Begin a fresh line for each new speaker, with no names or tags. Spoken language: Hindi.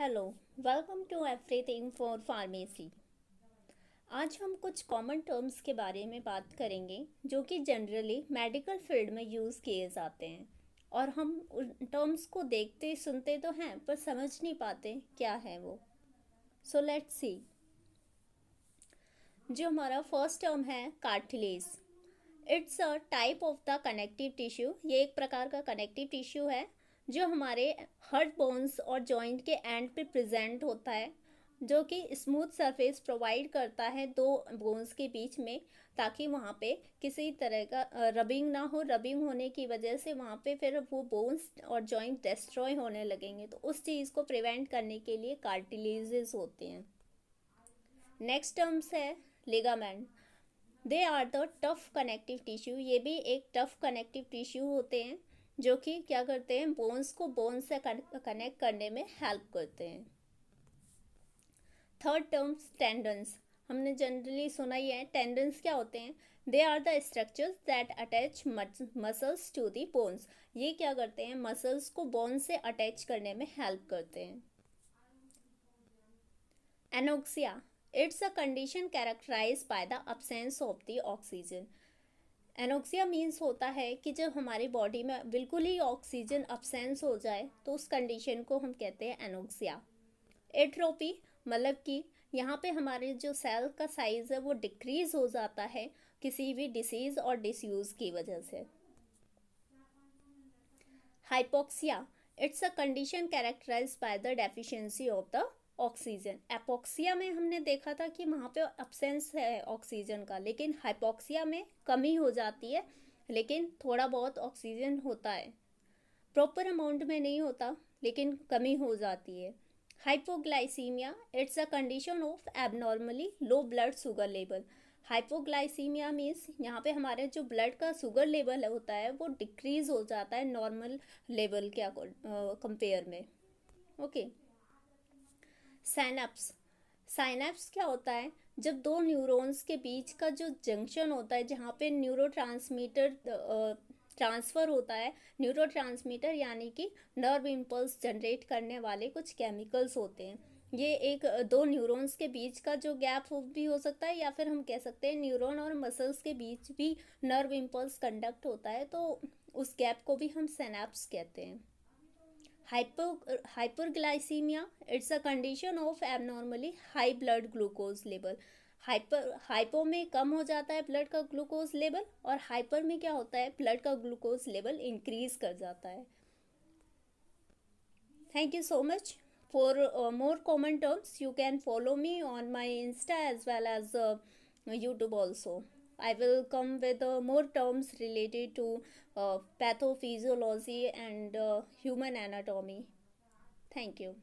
Hello welcome to everything for pharmacy आज हम कुछ कॉमन टर्म्स के बारे में बात करेंगे जो कि जनरली मेडिकल फील्ड में यूज़ किए जाते हैं और हम उन टर्म्स को देखते सुनते तो हैं पर समझ नहीं पाते क्या है वो सो लेट्स सी जो हमारा फर्स्ट टर्म है cartilage it's a type of the connective tissue ये एक प्रकार का कनेक्टिव टिश्यू है जो हमारे हर्ट बोन्स और जॉइंट के एंड पे प्रेजेंट होता है जो कि स्मूथ सरफेस प्रोवाइड करता है दो बोन्स के बीच में ताकि वहाँ पे किसी तरह का रबिंग ना हो रबिंग होने की वजह से वहाँ पे फिर वो बोन्स और जॉइंट डिस्ट्रॉय होने लगेंगे तो उस चीज़ को प्रिवेंट करने के लिए कार्टिलेजेस होते हैं नेक्स्ट टर्म्स है ligament they are the tough connective tissue ये भी एक टफ कनेक्टिव टिश्यू होते हैं जो कि क्या करते हैं बोन्स को बोन्स से कनेक्ट करने में हेल्प करते हैं थर्ड टर्म टेंडन्स हमने जनरली सुना ही है टेंडन्स क्या होते हैं they are the structures that attach muscles to the bones ये क्या करते हैं मसल्स को बोन से अटैच करने में हेल्प करते हैं anoxia it's a condition characterize by the absence of the oxygen anoxia means होता है कि जब हमारी बॉडी में बिल्कुल ही ऑक्सीजन अपसेंस हो जाए तो उस कंडीशन को हम कहते हैं एनोक्सिया एट्रोपी मतलब कि यहाँ पे हमारे जो सेल का साइज़ है वो डिक्रीज हो जाता है किसी भी डिसीज़ और डिसयूज़ की वजह से hypoxia it's a condition characterize by the deficiency of the oxygen एपोक्सिया में हमने देखा था कि वहाँ पे एबसेंस है ऑक्सीजन का लेकिन हाइपोक्सिया में कमी हो जाती है लेकिन थोड़ा बहुत ऑक्सीजन होता है प्रॉपर अमाउंट में नहीं होता लेकिन कमी हो जाती है hypoglycaemia it's a condition of abnormally low blood sugar level hypoglycaemia means यहाँ पे हमारे जो ब्लड का शुगर लेवल होता है वो डिक्रीज हो जाता है नॉर्मल लेवल के कंपेयर में ओके okay. सैनप्स साइनेप्स क्या होता है जब दो न्यूरॉन्स के बीच का जो जंक्शन होता है जहाँ पे न्यूरो ट्रांसमीटर ट्रांसफ़र होता है न्यूरो ट्रांसमीटर यानी कि नर्व इम्पल्स जनरेट करने वाले कुछ केमिकल्स होते हैं ये एक दो न्यूरॉन्स के बीच का जो गैप भी हो सकता है या फिर हम कह सकते हैं न्यूरॉन और मसल्स के बीच भी नर्व इम्पल्स कंडक्ट होता है तो उस गैप को भी हम सैनैप्स कहते हैं hypo hyperglycaemia it's a condition of abnormally high blood glucose level hyper hypo में कम हो जाता है ब्लड का ग्लूकोज लेवल और हाइपर में क्या होता है ब्लड का ग्लूकोज लेवल इंक्रीज कर जाता है thank you so much for more common terms you can follow me on my insta as well as YouTube also I will come with uh, more terms related to uh, pathophysiology and uh, human anatomy. Thank you.